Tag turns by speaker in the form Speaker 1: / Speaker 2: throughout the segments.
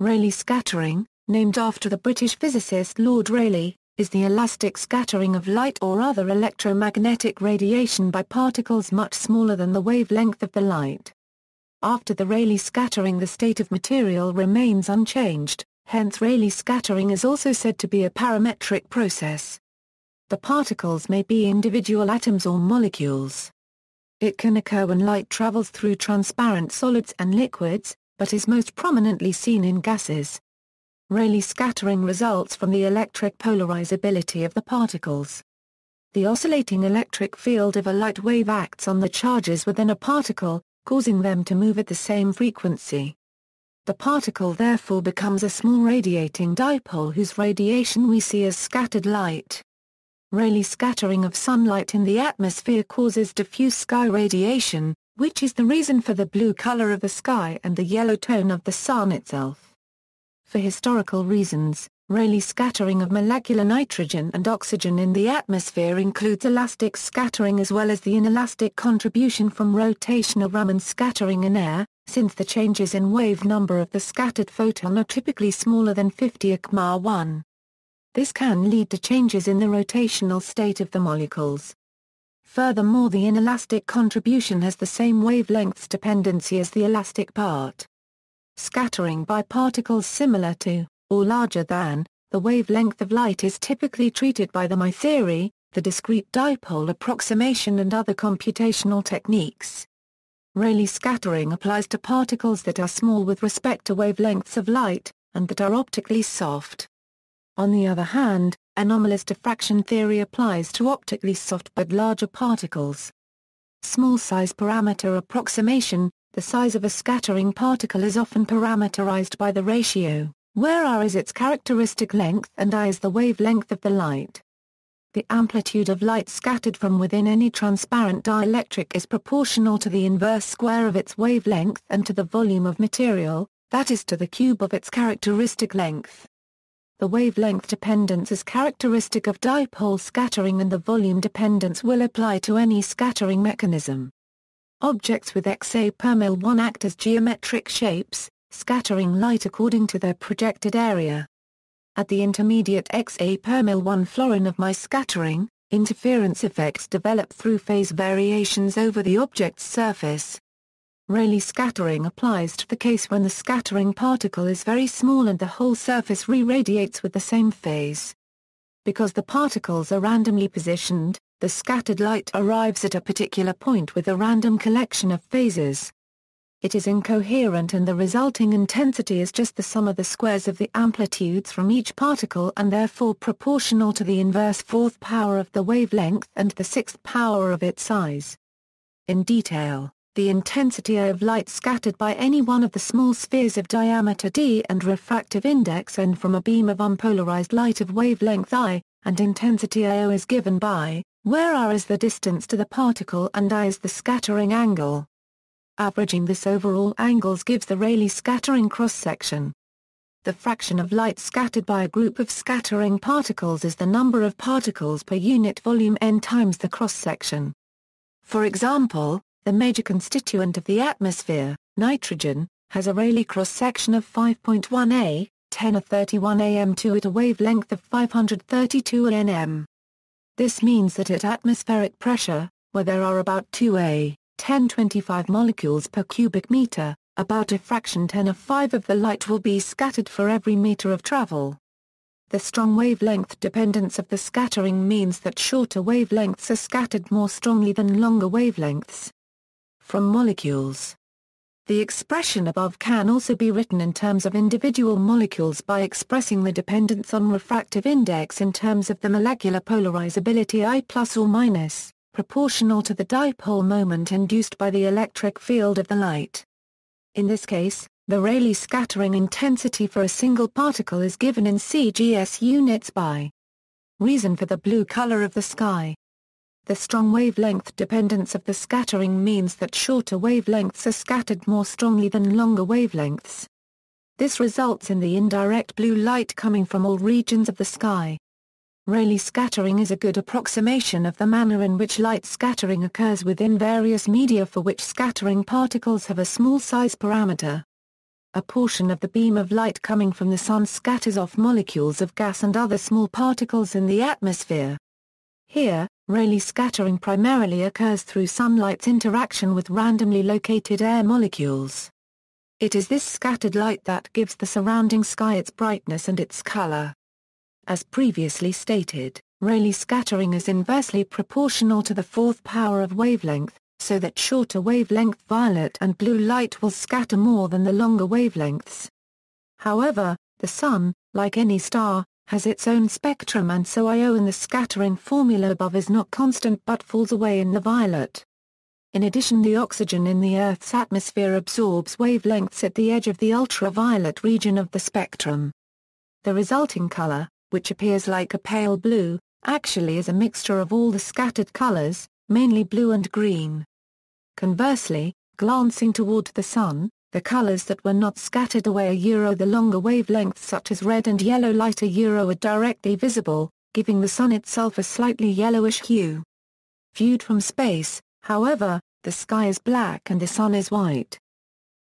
Speaker 1: Rayleigh scattering, named after the British physicist Lord Rayleigh, is the elastic scattering of light or other electromagnetic radiation by particles much smaller than the wavelength of the light. After the Rayleigh scattering the state of material remains unchanged, hence Rayleigh scattering is also said to be a parametric process. The particles may be individual atoms or molecules. It can occur when light travels through transparent solids and liquids, but is most prominently seen in gases. Rayleigh scattering results from the electric polarizability of the particles. The oscillating electric field of a light wave acts on the charges within a particle, causing them to move at the same frequency. The particle therefore becomes a small radiating dipole whose radiation we see as scattered light. Rayleigh scattering of sunlight in the atmosphere causes diffuse sky radiation, which is the reason for the blue color of the sky and the yellow tone of the sun itself. For historical reasons, Rayleigh scattering of molecular nitrogen and oxygen in the atmosphere includes elastic scattering as well as the inelastic contribution from rotational Raman scattering in air, since the changes in wave number of the scattered photon are typically smaller than 50 ACMA 1. This can lead to changes in the rotational state of the molecules, Furthermore the inelastic contribution has the same wavelengths dependency as the elastic part. Scattering by particles similar to, or larger than, the wavelength of light is typically treated by the My theory, the discrete dipole approximation and other computational techniques. Rayleigh scattering applies to particles that are small with respect to wavelengths of light, and that are optically soft. On the other hand, anomalous diffraction theory applies to optically soft but larger particles. Small size parameter approximation, the size of a scattering particle is often parameterized by the ratio, where r is its characteristic length and i is the wavelength of the light. The amplitude of light scattered from within any transparent dielectric is proportional to the inverse square of its wavelength and to the volume of material, that is to the cube of its characteristic length. The wavelength dependence is characteristic of dipole scattering and the volume dependence will apply to any scattering mechanism. Objects with XA per mil 1 act as geometric shapes, scattering light according to their projected area. At the intermediate XA per mil 1 florin of my scattering, interference effects develop through phase variations over the object's surface. Rayleigh scattering applies to the case when the scattering particle is very small and the whole surface re-radiates with the same phase. Because the particles are randomly positioned, the scattered light arrives at a particular point with a random collection of phases. It is incoherent and the resulting intensity is just the sum of the squares of the amplitudes from each particle and therefore proportional to the inverse fourth power of the wavelength and the sixth power of its size. In detail the intensity of light scattered by any one of the small spheres of diameter d and refractive index n from a beam of unpolarized light of wavelength i, and intensity Io is given by, where r is the distance to the particle and i is the scattering angle. Averaging this over all angles gives the Rayleigh scattering cross-section. The fraction of light scattered by a group of scattering particles is the number of particles per unit volume n times the cross-section. For example, the major constituent of the atmosphere, nitrogen, has a Rayleigh cross-section of 5.1 A, 10A31 AM2 at a wavelength of 532 nm. This means that at atmospheric pressure, where there are about 2A, 1025 molecules per cubic meter, about a fraction 10 of 5 of the light will be scattered for every meter of travel. The strong wavelength dependence of the scattering means that shorter wavelengths are scattered more strongly than longer wavelengths from molecules. The expression above can also be written in terms of individual molecules by expressing the dependence on refractive index in terms of the molecular polarizability I plus or minus, proportional to the dipole moment induced by the electric field of the light. In this case, the Rayleigh scattering intensity for a single particle is given in CGS units by reason for the blue color of the sky. The strong wavelength dependence of the scattering means that shorter wavelengths are scattered more strongly than longer wavelengths. This results in the indirect blue light coming from all regions of the sky. Rayleigh scattering is a good approximation of the manner in which light scattering occurs within various media for which scattering particles have a small size parameter. A portion of the beam of light coming from the sun scatters off molecules of gas and other small particles in the atmosphere. Here, Rayleigh scattering primarily occurs through sunlight's interaction with randomly located air molecules. It is this scattered light that gives the surrounding sky its brightness and its color. As previously stated, Rayleigh scattering is inversely proportional to the fourth power of wavelength, so that shorter wavelength violet and blue light will scatter more than the longer wavelengths. However, the Sun, like any star, has its own spectrum and so Io in the scattering formula above is not constant but falls away in the violet. In addition the oxygen in the Earth's atmosphere absorbs wavelengths at the edge of the ultraviolet region of the spectrum. The resulting color, which appears like a pale blue, actually is a mixture of all the scattered colors, mainly blue and green. Conversely, glancing toward the Sun, the colors that were not scattered away are euro the longer wavelengths such as red and yellow lighter euro are directly visible, giving the sun itself a slightly yellowish hue. Viewed from space, however, the sky is black and the sun is white.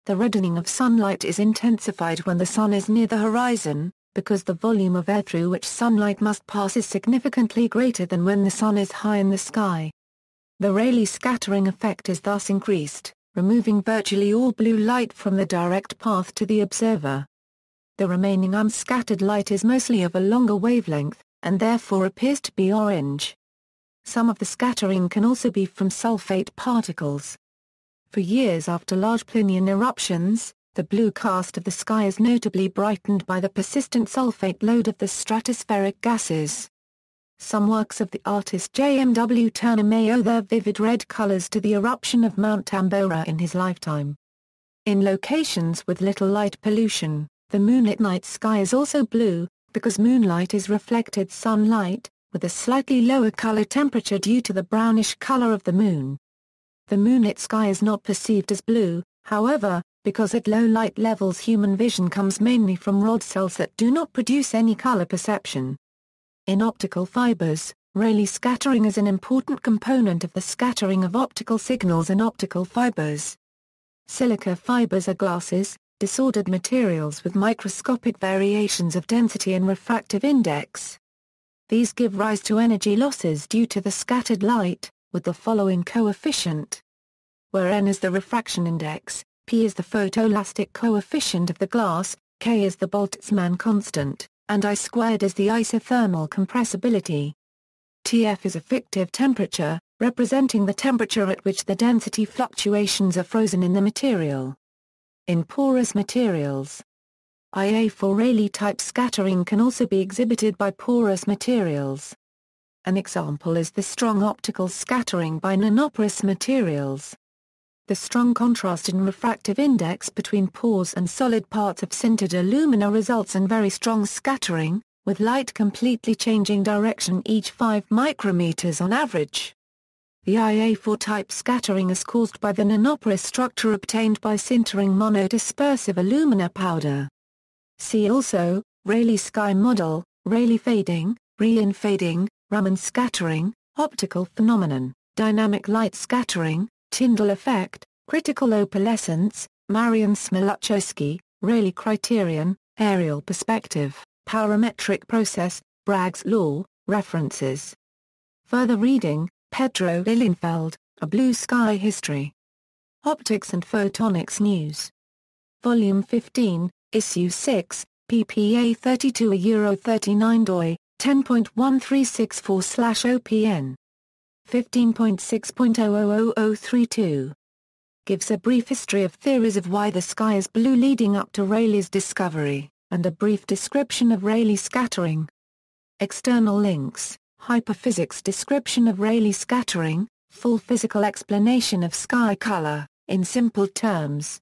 Speaker 1: The reddening of sunlight is intensified when the sun is near the horizon, because the volume of air through which sunlight must pass is significantly greater than when the sun is high in the sky. The Rayleigh scattering effect is thus increased removing virtually all blue light from the direct path to the observer. The remaining unscattered light is mostly of a longer wavelength, and therefore appears to be orange. Some of the scattering can also be from sulfate particles. For years after large Plinian eruptions, the blue cast of the sky is notably brightened by the persistent sulfate load of the stratospheric gases. Some works of the artist J. M. W. Turner may owe their vivid red colors to the eruption of Mount Tambora in his lifetime. In locations with little light pollution, the moonlit night sky is also blue, because moonlight is reflected sunlight, with a slightly lower color temperature due to the brownish color of the moon. The moonlit sky is not perceived as blue, however, because at low light levels human vision comes mainly from rod cells that do not produce any color perception. In optical fibers, Rayleigh scattering is an important component of the scattering of optical signals in optical fibers. Silica fibers are glasses, disordered materials with microscopic variations of density and refractive index. These give rise to energy losses due to the scattered light, with the following coefficient. Where n is the refraction index, p is the photoelastic coefficient of the glass, k is the Boltzmann constant and I squared is the isothermal compressibility. TF is a fictive temperature, representing the temperature at which the density fluctuations are frozen in the material. In porous materials, IA for Rayleigh-type scattering can also be exhibited by porous materials. An example is the strong optical scattering by nanoporous materials. The strong contrast in refractive index between pores and solid parts of sintered alumina results in very strong scattering, with light completely changing direction each 5 micrometers on average. The IA4 type scattering is caused by the nanoporous structure obtained by sintering monodispersive alumina powder. See also, Rayleigh sky model, Rayleigh fading, Riemann fading, Raman scattering, optical phenomenon, dynamic light scattering, Tyndall effect, Critical opalescence, Marian Smilachowski. Rayleigh criterion, aerial perspective, parametric process, Bragg's law, references. Further reading, Pedro Lilienfeld, A Blue Sky History. Optics and Photonics News. Volume 15, Issue 6, PPA 32 Euro 39 doi, 10.1364 OPN. 15.6.000032 gives a brief history of theories of why the sky is blue leading up to Rayleigh's discovery, and a brief description of Rayleigh scattering. External links, hyperphysics description of Rayleigh scattering, full physical explanation of sky color, in simple terms,